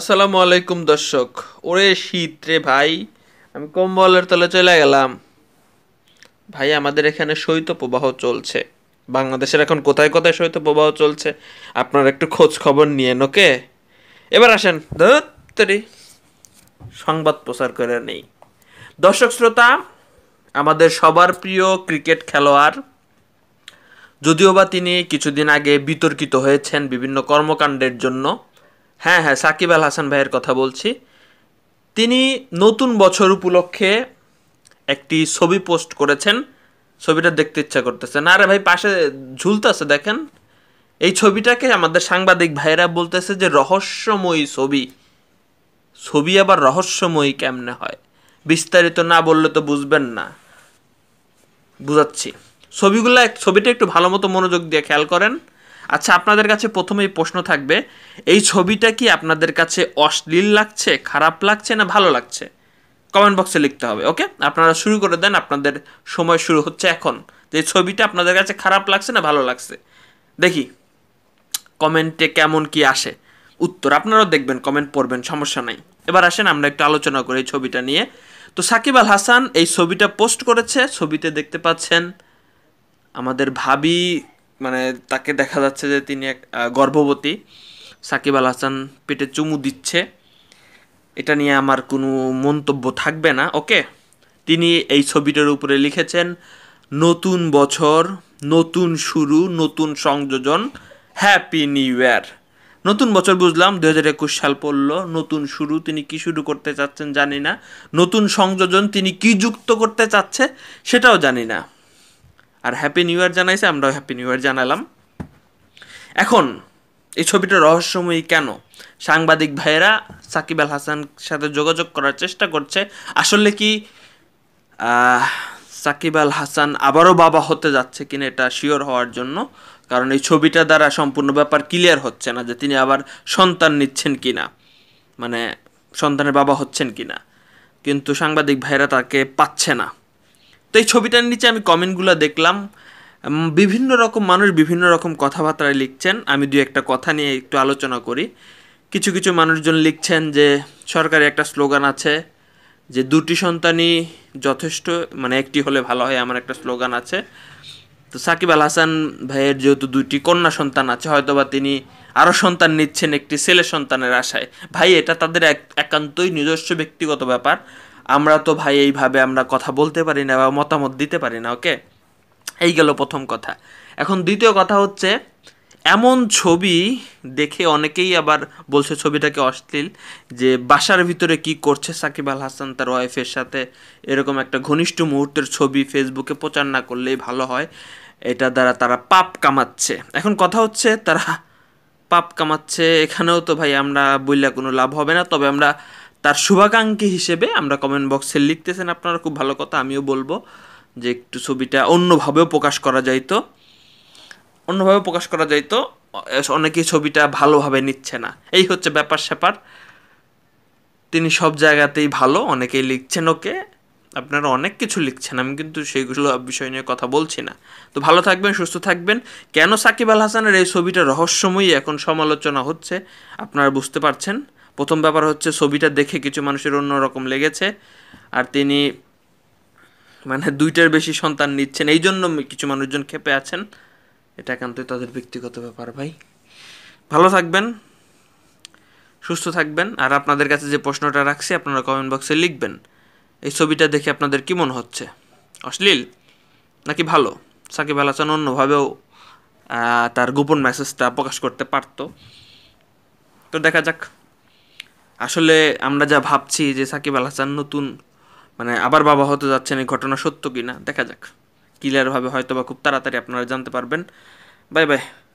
আসসালামু আলাইকুম দর্শক ওরে শীত রে ভাই আমি কম্বলের তলে চলে গেলাম ভাই আমাদের এখানে শৈত্যপ্রবাহ চলছে বাংলাদেশের এখন কোথায় কোথায় শৈত্যপ্রবাহ চলছে আপনার একটু খোঁজ খবর নিয়ে ওকে এবার আসেন ধরি সংবাদ প্রচার করে নেই দর্শক শ্রোতা আমাদের সবার প্রিয় ক্রিকেট খেলোয়াড় যদিও বা তিনি কিছুদিন আগে বিতর্কিত হয়েছেন বিভিন্ন কর্মকাণ্ডের জন্য হ্যাঁ হ্যাঁ সাকিব আল হাসান ভাইয়ের কথা বলছি তিনি নতুন বছর উপলক্ষে একটি ছবি পোস্ট করেছেন ছবিটা দেখতে ইচ্ছা করতেছে না রে ভাই পাশে ঝুলতেছে দেখেন এই ছবিটাকে আমাদের সাংবাদিক ভাইরা বলতেছে যে রহস্যময়ী ছবি ছবি আবার রহস্যময়ী কেমনে হয় বিস্তারিত না বললে তো বুঝবেন না বুঝাচ্ছি ছবিগুলো ছবিটা একটু ভালো মতো মনোযোগ দিয়ে খেয়াল করেন আচ্ছা আপনাদের কাছে প্রথমেই প্রশ্ন থাকবে এই ছবিটা কি আপনাদের কাছে অশ্লীল লাগছে খারাপ লাগছে না ভালো লাগছে কমেন্ট বক্সে লিখতে হবে ওকে আপনারা শুরু করে দেন আপনাদের সময় শুরু হচ্ছে এখন যে ছবিটা আপনাদের কাছে খারাপ লাগছে না ভালো লাগছে দেখি কমেন্টে কেমন কি আসে উত্তর আপনারাও দেখবেন কমেন্ট পড়বেন সমস্যা নাই এবার আসেন আমরা একটু আলোচনা করি এই ছবিটা নিয়ে তো সাকিব আল হাসান এই ছবিটা পোস্ট করেছে ছবিতে দেখতে পাচ্ছেন আমাদের ভাবি মানে তাকে দেখা যাচ্ছে যে তিনি এক গর্ভবতী সাকিব আল হাসান পেটে চুমু দিচ্ছে এটা নিয়ে আমার কোনো মন্তব্য থাকবে না ওকে তিনি এই ছবিটার উপরে লিখেছেন নতুন বছর নতুন শুরু নতুন সংযোজন হ্যাপি নিউ ইয়ার নতুন বছর বুঝলাম দু হাজার একুশ সাল পড়ল নতুন শুরু তিনি কি শুরু করতে চাচ্ছেন জানি না নতুন সংযোজন তিনি কি যুক্ত করতে চাচ্ছে সেটাও জানি না আর হ্যাপি নিউ ইয়ার জানাইছে আমরাও হ্যাপি নিউ ইয়ার জানালাম এখন এই ছবিটা রহস্যময়ী কেন সাংবাদিক ভাইয়েরা সাকিব আল হাসান সাথে যোগাযোগ করার চেষ্টা করছে আসলে কি সাকিব আল হাসান আবারও বাবা হতে যাচ্ছে কিনা এটা শিওর হওয়ার জন্য কারণ এই ছবিটা দ্বারা সম্পূর্ণ ব্যাপার ক্লিয়ার হচ্ছে না যে তিনি আবার সন্তান নিচ্ছেন কি না মানে সন্তানের বাবা হচ্ছেন কি না কিন্তু সাংবাদিক ভাইরা তাকে পাচ্ছে না তো এই ছবিটার নিচে আমি কমেন্টগুলো দেখলাম বিভিন্ন রকম মানুষ বিভিন্ন রকম কথাবার্তায় লিখছেন আমি দু একটা কথা নিয়ে একটু আলোচনা করি কিছু কিছু মানুষজন লিখছেন যে সরকারি একটা স্লোগান আছে যে দুটি সন্তানই যথেষ্ট মানে একটি হলে ভালো হয় আমার একটা স্লোগান আছে তো সাকিব আল হাসান ভাইয়ের যেহেতু দুটি কন্যা সন্তান আছে হয়তোবা তিনি আরও সন্তান নিচ্ছেন একটি ছেলে সন্তানের আশায় ভাই এটা তাদের এক একান্তই নিজস্ব ব্যক্তিগত ব্যাপার আমরা তো ভাই এইভাবে আমরা কথা বলতে পারি না বা মতামত দিতে পারি না ওকে এই গেল প্রথম কথা এখন দ্বিতীয় কথা হচ্ছে এমন ছবি দেখে অনেকেই আবার বলছে ছবিটাকে অশ্লীল যে বাসার ভিতরে কি করছে সাকিব আল হাসান তার ওয়াইফের সাথে এরকম একটা ঘনিষ্ঠ মুহূর্তের ছবি ফেসবুকে প্রচার না করলেই ভালো হয় এটা দ্বারা তারা পাপ কামাচ্ছে এখন কথা হচ্ছে তারা পাপ কামাচ্ছে এখানেও তো ভাই আমরা বললে কোনো লাভ হবে না তবে আমরা তার শুভাকাঙ্ক্ষী হিসেবে আমরা কমেন্ট বক্সে লিখতেছেন আপনারা খুব ভালো কথা আমিও বলবো যে একটু ছবিটা অন্যভাবেও প্রকাশ করা যাইতো অন্যভাবে প্রকাশ করা যাইতো অনেকেই ছবিটা ভালোভাবে নিচ্ছে না এই হচ্ছে ব্যাপার স্যাপার তিনি সব জায়গাতেই ভালো অনেকেই লিখছেন ওকে আপনারা অনেক কিছু লিখছেন আমি কিন্তু সেইগুলো বিষয় নিয়ে কথা বলছি না তো ভালো থাকবেন সুস্থ থাকবেন কেন সাকিব আল হাসানের এই ছবিটা রহস্যময়ী এখন সমালোচনা হচ্ছে আপনারা বুঝতে পারছেন প্রথম ব্যাপার হচ্ছে ছবিটা দেখে কিছু মানুষের অন্যরকম লেগেছে আর তিনি মানে দুইটার বেশি সন্তান নিচ্ছেন এই জন্য কিছু মানুষজন খেপে আছেন এটা একান্তই তাদের ব্যক্তিগত ব্যাপার ভাই ভালো থাকবেন সুস্থ থাকবেন আর আপনাদের কাছে যে প্রশ্নটা রাখছি আপনারা কমেন্ট বক্সে লিখবেন এই ছবিটা দেখে আপনাদের কী মনে হচ্ছে অশ্লীল নাকি ভালো সাকিব আল হাসান অন্যভাবেও তার গোপন মেসেজটা প্রকাশ করতে পারতো তো দেখা যাক আসলে আমরা যা ভাবছি যে সাকিব আল হাসান নতুন মানে আবার বাবা হতে যাচ্ছেন এই ঘটনা সত্য কি না দেখা যাক ক্লিয়ারভাবে হয়তো বা খুব তাড়াতাড়ি আপনারা জানতে পারবেন বাই বাই